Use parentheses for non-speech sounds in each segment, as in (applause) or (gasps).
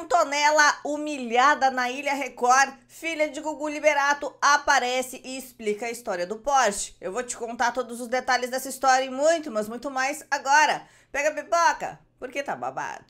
Antonella, humilhada na Ilha Record, filha de Gugu Liberato, aparece e explica a história do Porsche. Eu vou te contar todos os detalhes dessa história e muito, mas muito mais agora. Pega a pipoca, porque tá babado.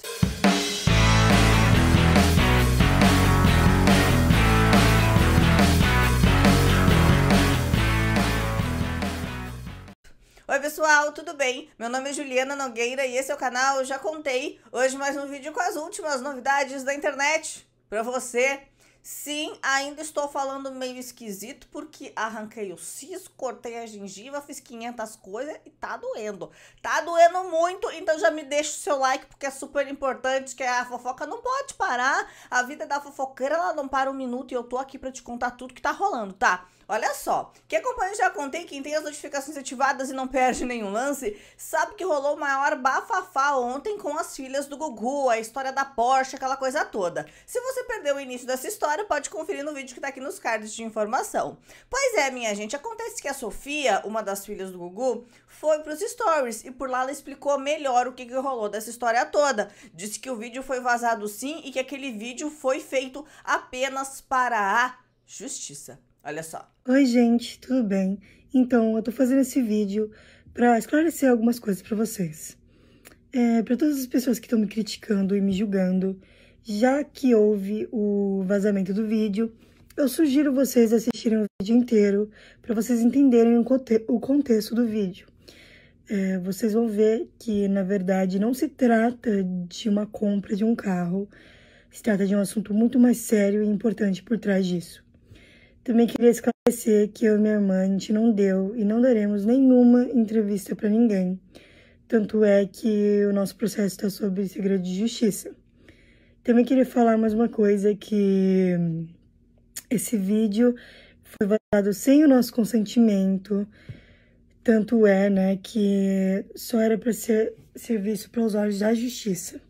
pessoal, tudo bem? Meu nome é Juliana Nogueira e esse é o canal Eu Já Contei. Hoje mais um vídeo com as últimas novidades da internet para você. Sim, ainda estou falando meio esquisito porque arranquei o cisco, cortei a gengiva, fiz 500 coisas e tá doendo. Tá doendo muito, então já me deixa o seu like porque é super importante que a fofoca não pode parar. A vida da fofoqueira ela não para um minuto e eu tô aqui para te contar tudo que tá rolando, tá? Olha só, que acompanha já contei quem tem as notificações ativadas e não perde nenhum lance, sabe que rolou o maior bafafá ontem com as filhas do Gugu, a história da Porsche, aquela coisa toda. Se você perdeu o início dessa história, pode conferir no vídeo que tá aqui nos cards de informação. Pois é, minha gente, acontece que a Sofia, uma das filhas do Gugu, foi pros stories e por lá ela explicou melhor o que, que rolou dessa história toda. Disse que o vídeo foi vazado sim e que aquele vídeo foi feito apenas para a justiça. Olha só. Oi, gente, tudo bem? Então, eu tô fazendo esse vídeo para esclarecer algumas coisas para vocês. É, para todas as pessoas que estão me criticando e me julgando, já que houve o vazamento do vídeo, eu sugiro vocês assistirem o vídeo inteiro para vocês entenderem o, conte o, contexto do vídeo. É, vocês vão ver que, na verdade, não se trata de uma compra de um carro, se trata de um assunto muito mais sério e importante por trás disso. Também queria esclarecer que eu e minha irmã a gente não deu e não daremos nenhuma entrevista para ninguém. Tanto é que o nosso processo está sob segredo de justiça. Também queria falar mais uma coisa que esse vídeo foi vazado sem o nosso consentimento. Tanto é, né, que só era para ser serviço para os olhos da justiça.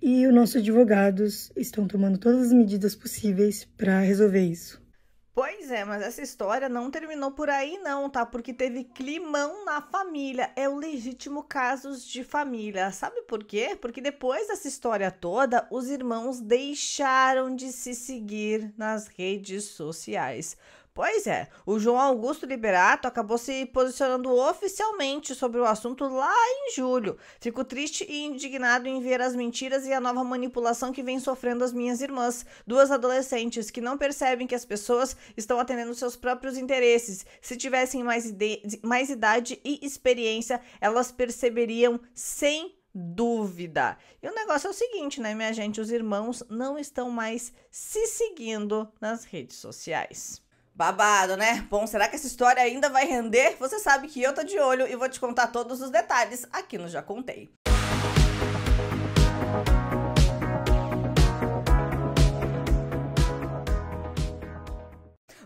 E os nossos advogados estão tomando todas as medidas possíveis para resolver isso. Pois é, mas essa história não terminou por aí não, tá? Porque teve climão na família, é o legítimo casos de família. Sabe por quê? Porque depois dessa história toda, os irmãos deixaram de se seguir nas redes sociais. Pois é, o João Augusto Liberato acabou se posicionando oficialmente sobre o assunto lá em julho. Fico triste e indignado em ver as mentiras e a nova manipulação que vem sofrendo as minhas irmãs, duas adolescentes que não percebem que as pessoas estão atendendo seus próprios interesses. Se tivessem mais, mais idade e experiência, elas perceberiam sem dúvida. E o negócio é o seguinte, né, minha gente? Os irmãos não estão mais se seguindo nas redes sociais. Babado, né? Bom, será que essa história ainda vai render? Você sabe que eu tô de olho e vou te contar todos os detalhes aqui no Já Contei.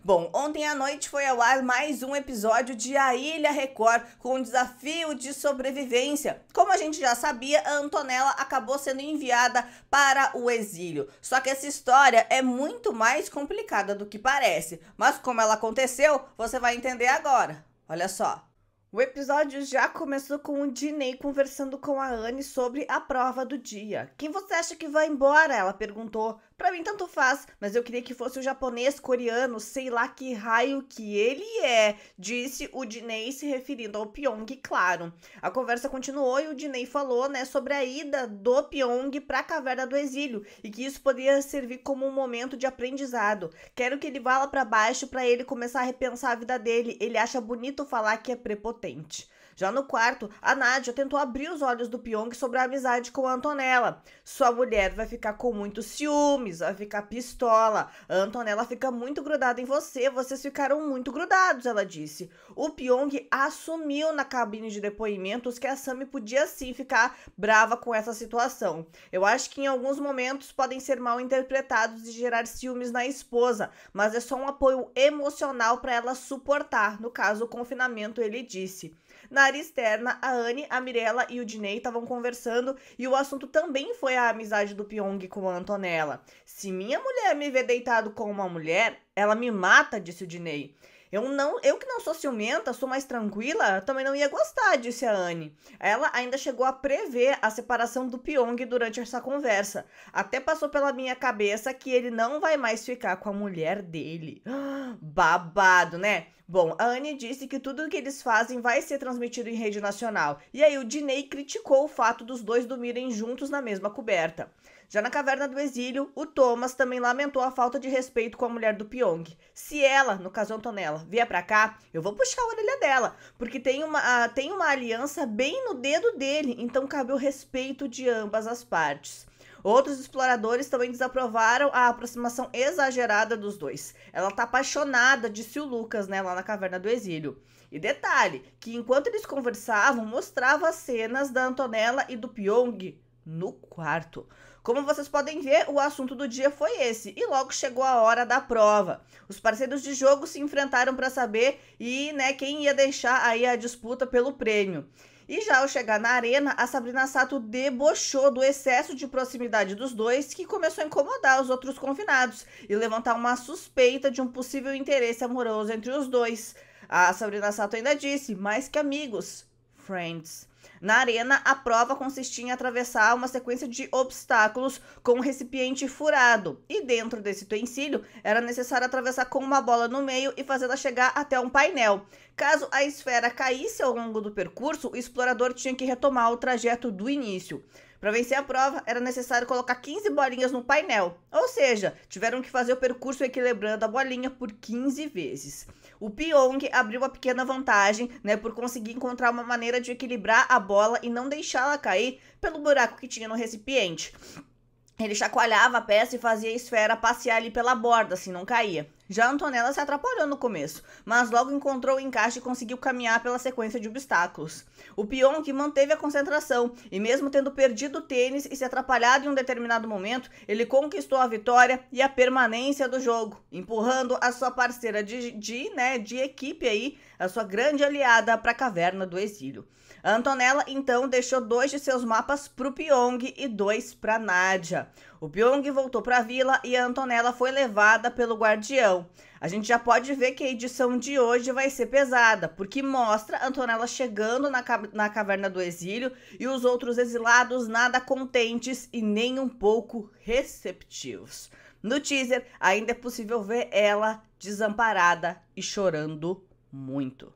Bom, ontem à noite foi ao ar mais um episódio de A Ilha Record com um desafio de sobrevivência. Como a gente já sabia, a Antonella acabou sendo enviada para o exílio. Só que essa história é muito mais complicada do que parece. Mas como ela aconteceu, você vai entender agora. Olha só. O episódio já começou com o Dinei conversando com a Anne sobre a prova do dia. Quem você acha que vai embora? Ela perguntou. Para mim tanto faz, mas eu queria que fosse o japonês, coreano, sei lá que raio que ele é, disse o Dinei se referindo ao Pyong, claro. A conversa continuou e o Dinei falou, né, sobre a ida do Pyong para a caverna do exílio e que isso poderia servir como um momento de aprendizado. Quero que ele vá lá para baixo para ele começar a repensar a vida dele. Ele acha bonito falar que é prepotente. Já no quarto, a Nádia tentou abrir os olhos do Pyong sobre a amizade com a Antonella. Sua mulher vai ficar com muitos ciúmes, vai ficar pistola. A Antonella fica muito grudada em você, vocês ficaram muito grudados, ela disse. O Pyong assumiu na cabine de depoimentos que a Sammy podia sim ficar brava com essa situação. Eu acho que em alguns momentos podem ser mal interpretados e gerar ciúmes na esposa, mas é só um apoio emocional para ela suportar, no caso o confinamento, ele disse. Na área externa, a Anne, a Mirella e o Dinei estavam conversando e o assunto também foi a amizade do Pyong com a Antonella. Se minha mulher me vê deitado com uma mulher, ela me mata, disse o Dinei. Eu não, eu que não sou ciumenta, sou mais tranquila, também não ia gostar, disse a Anne. Ela ainda chegou a prever a separação do Pyong durante essa conversa. Até passou pela minha cabeça que ele não vai mais ficar com a mulher dele. (gasps) Babado, né? Bom, a Anne disse que tudo o que eles fazem vai ser transmitido em rede nacional. E aí o Diney criticou o fato dos dois dormirem juntos na mesma coberta. Já na caverna do exílio, o Thomas também lamentou a falta de respeito com a mulher do Pyong. Se ela, no caso Antonella, vier pra cá, eu vou puxar a orelha dela, porque tem uma, uh, tem uma aliança bem no dedo dele, então cabe o respeito de ambas as partes. Outros exploradores também desaprovaram a aproximação exagerada dos dois. Ela tá apaixonada, disse o Lucas, né, lá na Caverna do Exílio. E detalhe, que enquanto eles conversavam, mostrava as cenas da Antonella e do Pyong no quarto. Como vocês podem ver, o assunto do dia foi esse, e logo chegou a hora da prova. Os parceiros de jogo se enfrentaram para saber e, né, quem ia deixar aí a disputa pelo prêmio. E já ao chegar na arena, a Sabrina Sato debochou do excesso de proximidade dos dois, que começou a incomodar os outros confinados e levantar uma suspeita de um possível interesse amoroso entre os dois. A Sabrina Sato ainda disse: mais que amigos, friends. Na arena, a prova consistia em atravessar uma sequência de obstáculos com um recipiente furado, e dentro desse utensílio era necessário atravessar com uma bola no meio e fazê-la chegar até um painel. Caso a esfera caísse ao longo do percurso, o explorador tinha que retomar o trajeto do início. Para vencer a prova, era necessário colocar 15 bolinhas no painel, ou seja, tiveram que fazer o percurso equilibrando a bolinha por 15 vezes. O Pyong abriu uma pequena vantagem né, por conseguir encontrar uma maneira de equilibrar a bola e não deixá-la cair pelo buraco que tinha no recipiente. Ele chacoalhava a peça e fazia a esfera passear ali pela borda, assim não caía. Já Antonella se atrapalhou no começo, mas logo encontrou o encaixe e conseguiu caminhar pela sequência de obstáculos. O que manteve a concentração e, mesmo tendo perdido o tênis e se atrapalhado em um determinado momento, ele conquistou a vitória e a permanência do jogo, empurrando a sua parceira de, de, né, de equipe aí, a sua grande aliada, para a caverna do exílio. A Antonella então deixou dois de seus mapas para o Pyong e dois para Nadia. O Pyong voltou para a vila e a Antonella foi levada pelo guardião. A gente já pode ver que a edição de hoje vai ser pesada, porque mostra Antonella chegando na, ca na caverna do exílio e os outros exilados nada contentes e nem um pouco receptivos. No teaser, ainda é possível ver ela desamparada e chorando muito.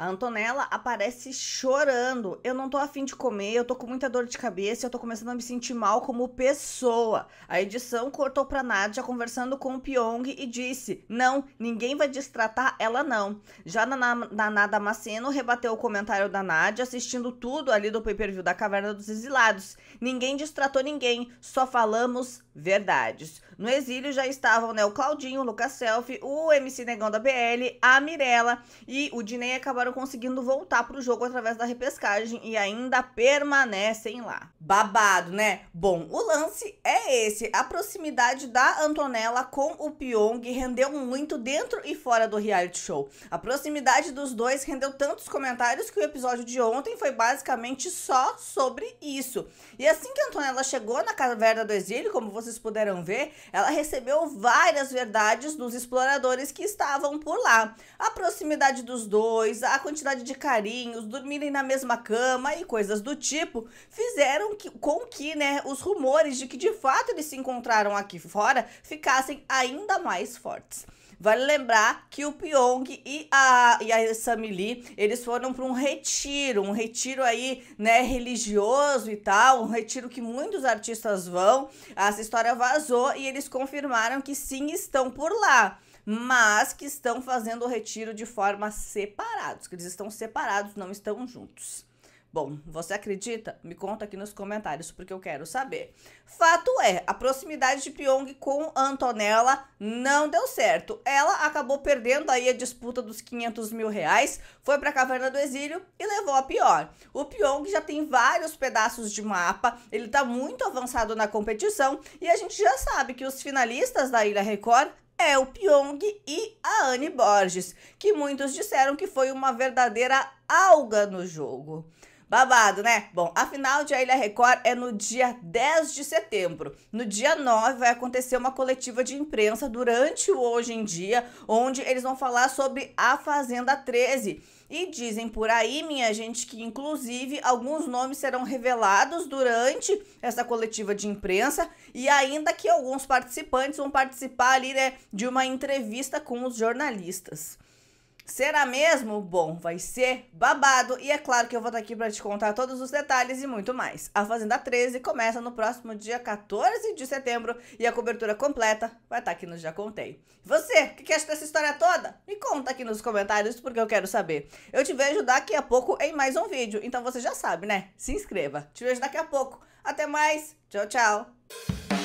A Antonella aparece chorando. Eu não tô afim de comer, eu tô com muita dor de cabeça, eu tô começando a me sentir mal como pessoa. A edição cortou pra Nadia conversando com o Pyong e disse: Não, ninguém vai destratar ela, não. Já na, na Nada Maceno rebateu o comentário da Nadia assistindo tudo ali do pay-per-view da Caverna dos Exilados. Ninguém destratou ninguém, só falamos verdades. No exílio já estavam né, o Claudinho, o Lucas Selfie, o MC Negão da BL, a Mirella e o Dinei acabaram acabaram conseguindo voltar para o jogo através da repescagem e ainda permanecem lá. Babado, né? Bom, o lance é esse. A proximidade da Antonella com o Pyong rendeu muito dentro e fora do reality show. A proximidade dos dois rendeu tantos comentários que o episódio de ontem foi basicamente só sobre isso. E assim que a Antonella chegou na caverna do exílio, como vocês puderam ver, ela recebeu várias verdades dos exploradores que estavam por lá. A proximidade dos dois, a quantidade de carinhos, dormirem na mesma cama e coisas do tipo, fizeram que, com que né, os rumores de que de fato eles se encontraram aqui fora ficassem ainda mais fortes. Vale lembrar que o Pyong e a, e a Sammy Lee, eles foram para um retiro, um retiro aí, né, religioso e tal, um retiro que muitos artistas vão. Essa história vazou e eles confirmaram que sim estão por lá mas que estão fazendo o retiro de forma separados, que eles estão separados, não estão juntos. Bom, você acredita? Me conta aqui nos comentários, porque eu quero saber. Fato é, a proximidade de Pyong com Antonella não deu certo. Ela acabou perdendo aí a disputa dos 500 mil reais, foi para a Caverna do Exílio e levou a pior. O Pyong já tem vários pedaços de mapa, ele está muito avançado na competição e a gente já sabe que os finalistas da Ilha Record El é Pyong e a Anne Borges, que muitos disseram que foi uma verdadeira alga no jogo. Babado, né? Bom, a final de A Ilha Record é no dia 10 de setembro. No dia 9 vai acontecer uma coletiva de imprensa durante o Hoje em Dia, onde eles vão falar sobre a Fazenda 13. E dizem por aí, minha gente, que inclusive alguns nomes serão revelados durante essa coletiva de imprensa e ainda que alguns participantes vão participar ali, né, de uma entrevista com os jornalistas. Será mesmo? Bom, vai ser babado e é claro que eu vou estar tá aqui para te contar todos os detalhes e muito mais. A Fazenda 13 começa no próximo dia 14 de setembro e a cobertura completa vai estar tá aqui no Já Contei. Você, o que, que acha dessa história toda? Me conta aqui nos comentários porque eu quero saber. Eu te vejo daqui a pouco em mais um vídeo, então você já sabe, né? Se inscreva. Te vejo daqui a pouco. Até mais. Tchau, tchau.